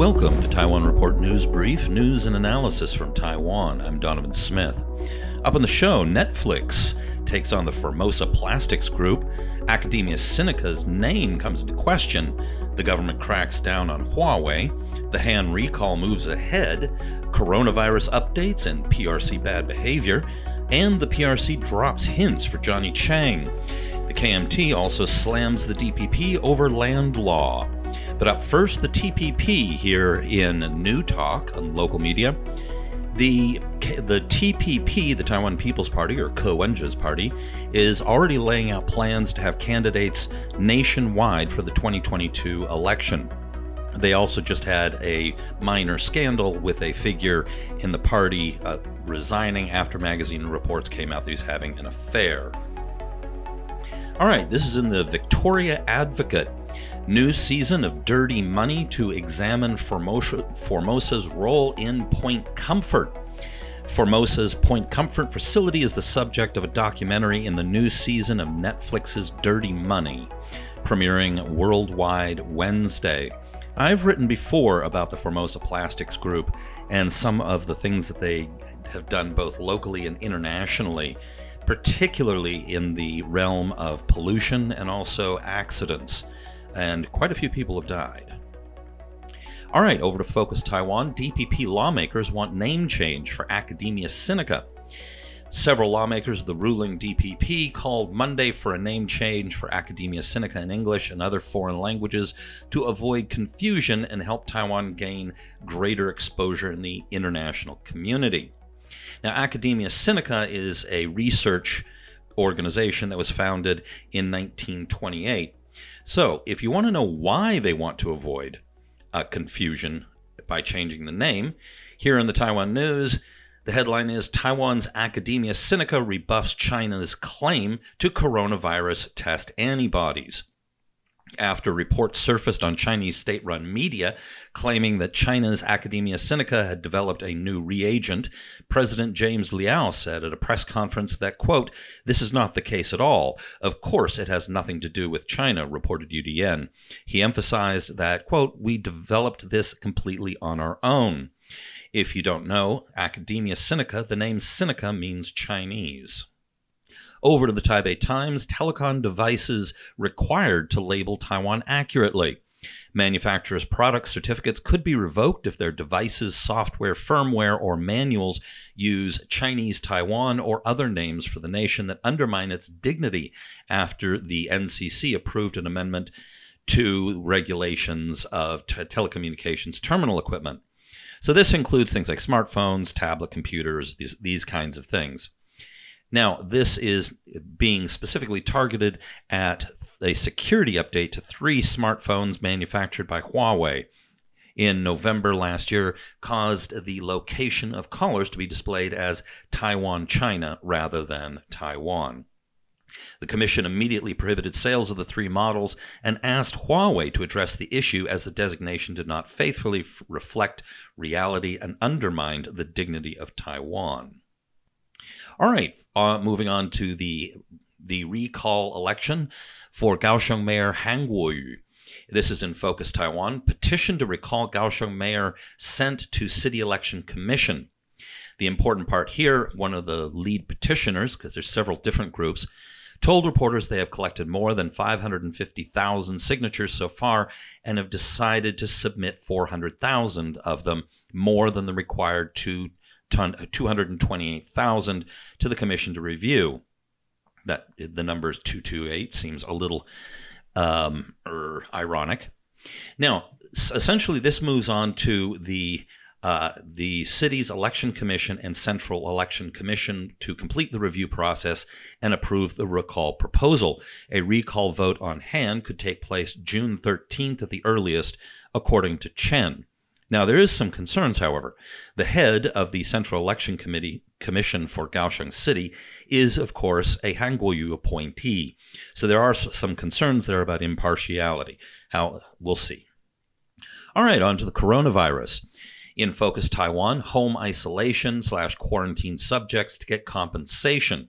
Welcome to Taiwan Report News Brief, news and analysis from Taiwan. I'm Donovan Smith. Up on the show, Netflix takes on the Formosa Plastics Group. Academia Sinica's name comes into question. The government cracks down on Huawei. The Han recall moves ahead. Coronavirus updates and PRC bad behavior. And the PRC drops hints for Johnny Chang. The KMT also slams the DPP over land law. But up first, the TPP here in New Talk on local media. The the TPP, the Taiwan People's Party or Koenja's party, is already laying out plans to have candidates nationwide for the 2022 election. They also just had a minor scandal with a figure in the party uh, resigning after magazine reports came out that he's having an affair. All right, this is in the Victoria Advocate. New season of Dirty Money to examine Formosa, Formosa's role in Point Comfort. Formosa's Point Comfort facility is the subject of a documentary in the new season of Netflix's Dirty Money, premiering worldwide Wednesday. I've written before about the Formosa Plastics Group and some of the things that they have done both locally and internationally particularly in the realm of pollution and also accidents. And quite a few people have died. All right, over to Focus Taiwan. DPP lawmakers want name change for Academia Sinica. Several lawmakers of the ruling DPP called Monday for a name change for Academia Sinica in English and other foreign languages to avoid confusion and help Taiwan gain greater exposure in the international community. Now, Academia Sinica is a research organization that was founded in 1928. So, if you want to know why they want to avoid uh, confusion by changing the name, here in the Taiwan News, the headline is Taiwan's Academia Sinica rebuffs China's claim to coronavirus test antibodies after reports surfaced on Chinese state run media claiming that China's Academia Sinica had developed a new reagent, President James Liao said at a press conference that, quote, this is not the case at all. Of course, it has nothing to do with China, reported UDN. He emphasized that, quote, we developed this completely on our own. If you don't know, Academia Sinica, the name Sinica means Chinese over to the Taipei Times, telecom devices required to label Taiwan accurately. Manufacturers' product certificates could be revoked if their devices, software, firmware, or manuals use Chinese Taiwan or other names for the nation that undermine its dignity after the NCC approved an amendment to regulations of t- telecommunications terminal equipment. So this includes things like smartphones, tablet computers, these, these kinds of things. Now, this is being specifically targeted at a security update to three smartphones manufactured by Huawei in November last year caused the location of callers to be displayed as Taiwan, China rather than Taiwan. The commission immediately prohibited sales of the three models and asked Huawei to address the issue as the designation did not faithfully f- reflect reality and undermined the dignity of Taiwan. All right, uh, moving on to the the recall election for Kaohsiung Mayor Hang Guoyu. This is in Focus Taiwan. Petition to recall Kaohsiung Mayor sent to City Election Commission. The important part here, one of the lead petitioners, because there's several different groups, told reporters they have collected more than 550,000 signatures so far and have decided to submit 400,000 of them, more than the required two uh, 228,000 to the commission to review. That the number is 228 seems a little um, er, ironic. Now, essentially, this moves on to the uh, the city's election commission and central election commission to complete the review process and approve the recall proposal. A recall vote on hand could take place June 13th at the earliest, according to Chen. Now, there is some concerns, however. The head of the Central Election Committee Commission for Kaohsiung City is, of course, a Hanguoyu appointee. So there are some concerns there about impartiality. How we'll see. All right, on to the coronavirus. In Focus Taiwan, home isolation slash quarantine subjects to get compensation.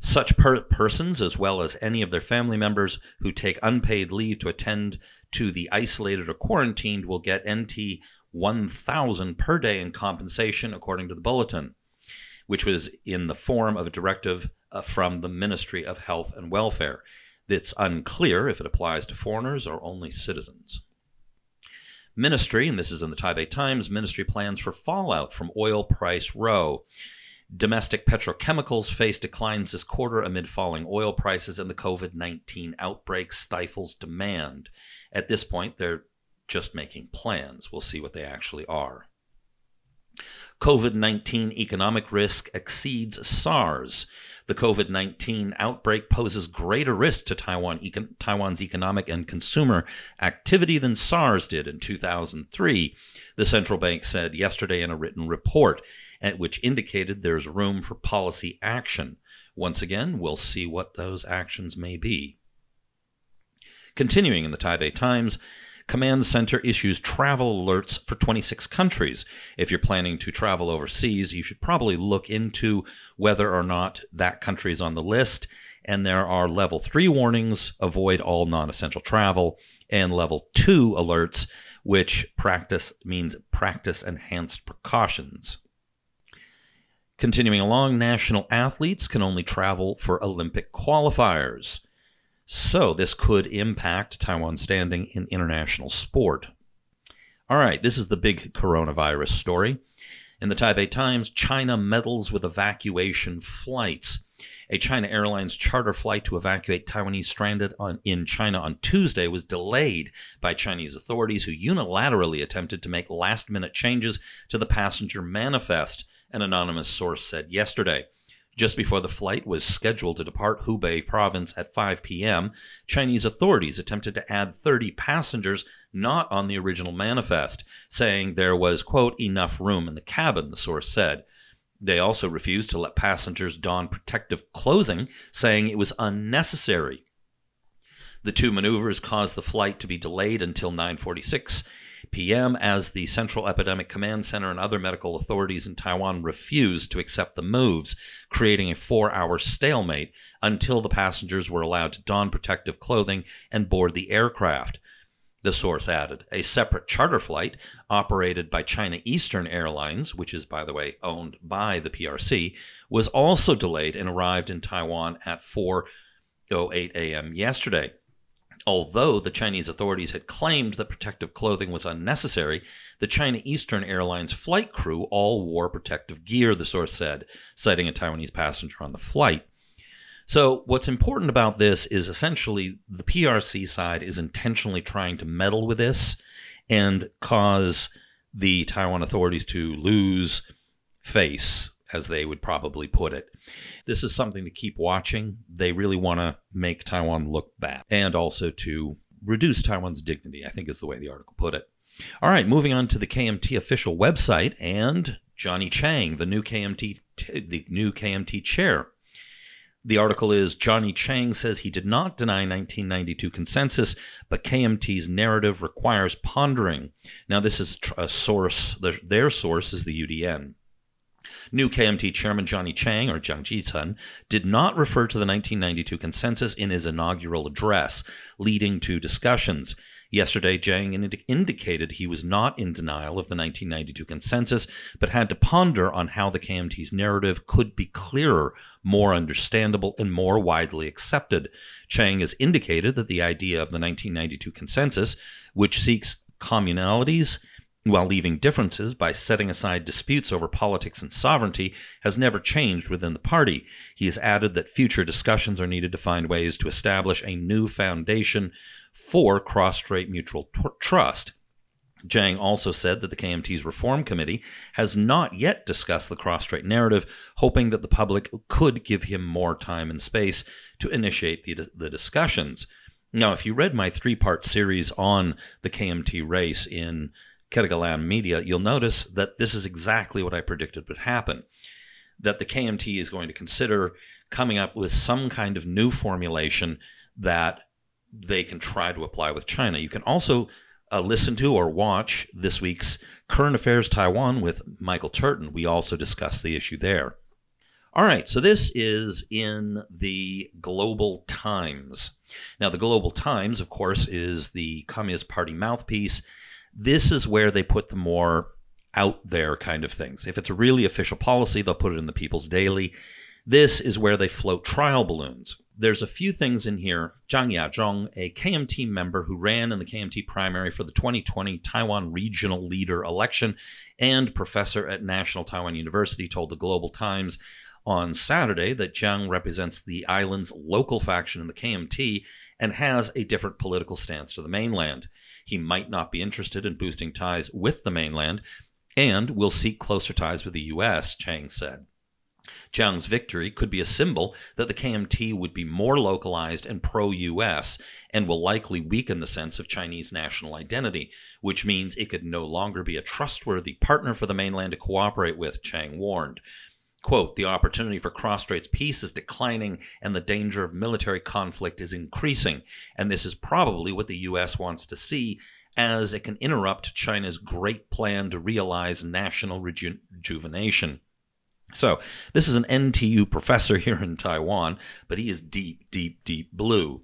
Such per persons, as well as any of their family members who take unpaid leave to attend to the isolated or quarantined will get NT 1,000 per day in compensation, according to the bulletin, which was in the form of a directive uh, from the Ministry of Health and Welfare. It's unclear if it applies to foreigners or only citizens. Ministry, and this is in the Taipei Times, ministry plans for fallout from oil price row. Domestic petrochemicals face declines this quarter amid falling oil prices and the COVID 19 outbreak stifles demand. At this point, they're just making plans. We'll see what they actually are. COVID 19 economic risk exceeds SARS. The COVID 19 outbreak poses greater risk to Taiwan, econ- Taiwan's economic and consumer activity than SARS did in 2003, the central bank said yesterday in a written report which indicated there's room for policy action. Once again, we'll see what those actions may be. Continuing in the Taipei Times, Command Center issues travel alerts for 26 countries. If you're planning to travel overseas, you should probably look into whether or not that country is on the list. And there are level three warnings avoid all non essential travel, and level two alerts, which practice means practice enhanced precautions. Continuing along, national athletes can only travel for Olympic qualifiers. So this could impact Taiwan's standing in international sport. All right, this is the big coronavirus story. In the Taipei Times, China meddles with evacuation flights. A China Airlines charter flight to evacuate Taiwanese stranded on, in China on Tuesday was delayed by Chinese authorities who unilaterally attempted to make last minute changes to the passenger manifest an anonymous source said yesterday. Just before the flight was scheduled to depart Hubei province at 5 p.m., Chinese authorities attempted to add 30 passengers not on the original manifest, saying there was, quote, enough room in the cabin, the source said. They also refused to let passengers don protective clothing, saying it was unnecessary. The two maneuvers caused the flight to be delayed until 946 PM as the Central Epidemic Command Center and other medical authorities in Taiwan refused to accept the moves, creating a four hour stalemate until the passengers were allowed to don protective clothing and board the aircraft. The source added a separate charter flight operated by China Eastern Airlines, which is, by the way, owned by the PRC, was also delayed and arrived in Taiwan at 4:08 a.m. yesterday. Although the Chinese authorities had claimed that protective clothing was unnecessary, the China Eastern Airlines flight crew all wore protective gear, the source said, citing a Taiwanese passenger on the flight. So, what's important about this is essentially the PRC side is intentionally trying to meddle with this and cause the Taiwan authorities to lose face as they would probably put it. This is something to keep watching. They really want to make Taiwan look bad and also to reduce Taiwan's dignity, I think is the way the article put it. All right, moving on to the KMT official website and Johnny Chang, the new KMT the new KMT chair. The article is Johnny Chang says he did not deny 1992 consensus, but KMT's narrative requires pondering. Now, this is a source, their source is the UDN. New KMT Chairman Johnny Chang, or Jiang Jitun, did not refer to the 1992 consensus in his inaugural address, leading to discussions. Yesterday, Jiang indicated he was not in denial of the 1992 consensus, but had to ponder on how the KMT's narrative could be clearer, more understandable, and more widely accepted. Chang has indicated that the idea of the 1992 consensus, which seeks communalities while leaving differences by setting aside disputes over politics and sovereignty, has never changed within the party. He has added that future discussions are needed to find ways to establish a new foundation for cross strait mutual t- trust. Jang also said that the KMT's Reform Committee has not yet discussed the cross strait narrative, hoping that the public could give him more time and space to initiate the, the discussions. Now, if you read my three part series on the KMT race in Ketagalan Media, you'll notice that this is exactly what I predicted would happen. That the KMT is going to consider coming up with some kind of new formulation that they can try to apply with China. You can also uh, listen to or watch this week's Current Affairs Taiwan with Michael Turton. We also discuss the issue there. All right, so this is in the Global Times. Now, the Global Times, of course, is the Communist Party mouthpiece this is where they put the more out there kind of things. If it's a really official policy, they'll put it in the People's Daily. This is where they float trial balloons. There's a few things in here. Zhang Yazhong, a KMT member who ran in the KMT primary for the 2020 Taiwan Regional Leader election and professor at National Taiwan University, told the Global Times on Saturday that Zhang represents the island's local faction in the KMT and has a different political stance to the mainland he might not be interested in boosting ties with the mainland and will seek closer ties with the U.S., Chang said. Chang's victory could be a symbol that the KMT would be more localized and pro US and will likely weaken the sense of Chinese national identity, which means it could no longer be a trustworthy partner for the mainland to cooperate with, Chang warned. Quote, the opportunity for cross-straits peace is declining and the danger of military conflict is increasing. And this is probably what the U.S. wants to see as it can interrupt China's great plan to realize national reju- rejuvenation. So, this is an NTU professor here in Taiwan, but he is deep, deep, deep blue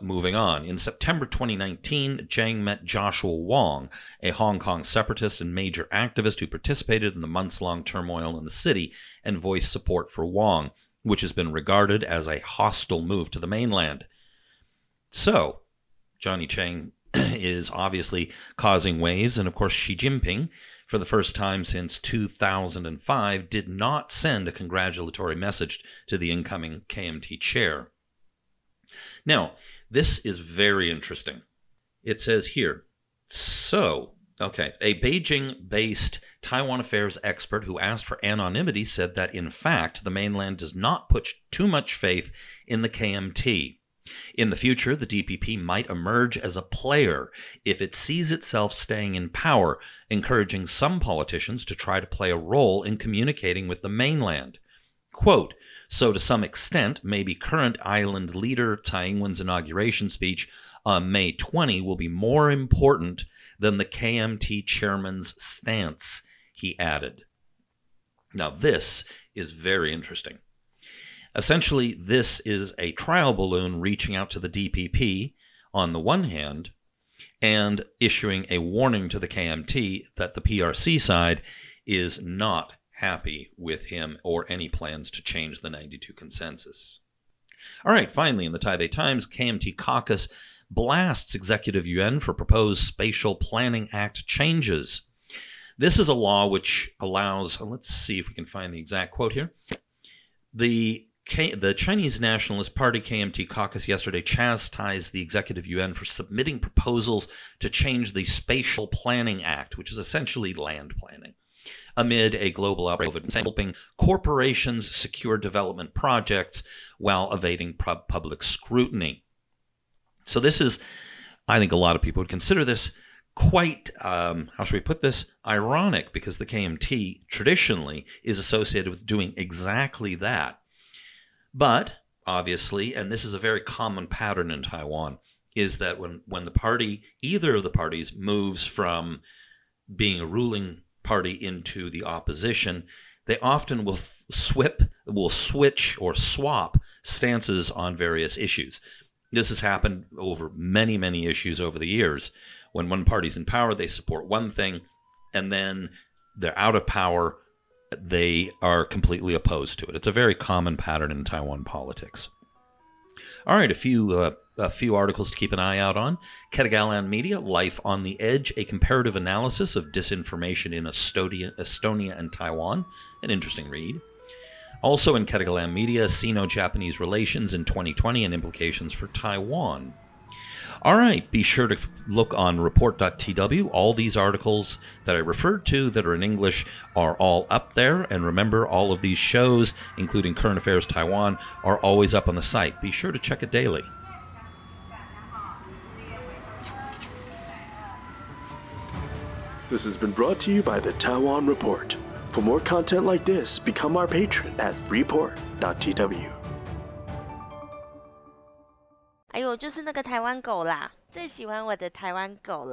moving on. In September 2019, Chang met Joshua Wong, a Hong Kong separatist and major activist who participated in the months long turmoil in the city and voiced support for Wong, which has been regarded as a hostile move to the mainland. So, Johnny Chang is obviously causing waves, and of course, Xi Jinping, for the first time since 2005, did not send a congratulatory message to the incoming KMT chair. Now, this is very interesting. It says here so, okay, a Beijing based Taiwan affairs expert who asked for anonymity said that in fact the mainland does not put too much faith in the KMT. In the future, the DPP might emerge as a player if it sees itself staying in power, encouraging some politicians to try to play a role in communicating with the mainland. Quote, so, to some extent, maybe current island leader Tsai Ing wen's inauguration speech on May 20 will be more important than the KMT chairman's stance, he added. Now, this is very interesting. Essentially, this is a trial balloon reaching out to the DPP on the one hand and issuing a warning to the KMT that the PRC side is not happy with him or any plans to change the 92 consensus. All right, finally, in the Taipei Times, KMT caucus blasts Executive Yuan for proposed Spatial Planning Act changes. This is a law which allows, oh, let's see if we can find the exact quote here. The K, the Chinese Nationalist Party KMT caucus yesterday chastised the executive UN for submitting proposals to change the Spatial Planning Act, which is essentially land planning amid a global outbreak of COVID, helping corporations secure development projects while evading public scrutiny. So this is, I think, a lot of people would consider this quite, um, how should we put this, ironic because the KMT traditionally is associated with doing exactly that. But obviously, and this is a very common pattern in Taiwan, is that when, when the party, either of the parties, moves from being a ruling party into the opposition, they often will swip, will switch or swap stances on various issues. This has happened over many, many issues over the years. When one party's in power, they support one thing, and then they're out of power, they are completely opposed to it. It's a very common pattern in Taiwan politics. All right, a few uh, a few articles to keep an eye out on. Ketagalan Media, Life on the Edge, a comparative analysis of disinformation in Estonia, Estonia and Taiwan. An interesting read. Also in Ketagalan Media, Sino Japanese Relations in 2020 and Implications for Taiwan. All right, be sure to look on report.tw. All these articles that I referred to that are in English are all up there. And remember, all of these shows, including Current Affairs Taiwan, are always up on the site. Be sure to check it daily. This has been brought to you by the Taiwan Report. For more content like this, become our patron at report.tw。哎呦，就是那个台湾狗啦，最喜欢我的台湾狗了。